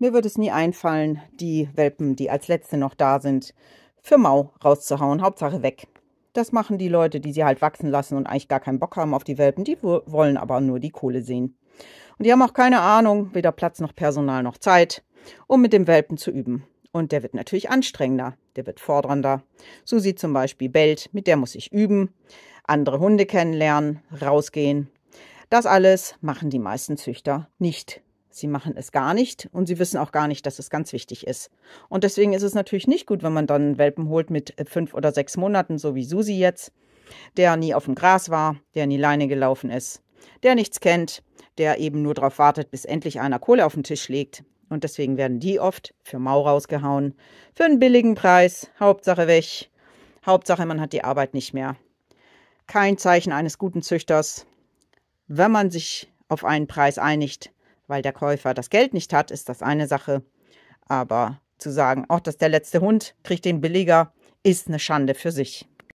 Mir wird es nie einfallen, die Welpen, die als letzte noch da sind, für Mau rauszuhauen. Hauptsache weg. Das machen die Leute, die sie halt wachsen lassen und eigentlich gar keinen Bock haben auf die Welpen. Die wollen aber nur die Kohle sehen. Und die haben auch keine Ahnung, weder Platz noch Personal noch Zeit, um mit dem Welpen zu üben. Und der wird natürlich anstrengender, der wird fordernder. Susi zum Beispiel bellt, mit der muss ich üben, andere Hunde kennenlernen, rausgehen. Das alles machen die meisten Züchter nicht. Sie machen es gar nicht und sie wissen auch gar nicht, dass es ganz wichtig ist. Und deswegen ist es natürlich nicht gut, wenn man dann Welpen holt mit äh, fünf oder sechs Monaten, so wie Susi jetzt, der nie auf dem Gras war, der nie Leine gelaufen ist, der nichts kennt, der eben nur darauf wartet, bis endlich einer Kohle auf den Tisch legt. Und deswegen werden die oft für Mau rausgehauen. Für einen billigen Preis, Hauptsache weg. Hauptsache, man hat die Arbeit nicht mehr. Kein Zeichen eines guten Züchters. Wenn man sich auf einen Preis einigt, weil der Käufer das Geld nicht hat, ist das eine Sache. Aber zu sagen, auch dass der letzte Hund kriegt den billiger, ist eine Schande für sich.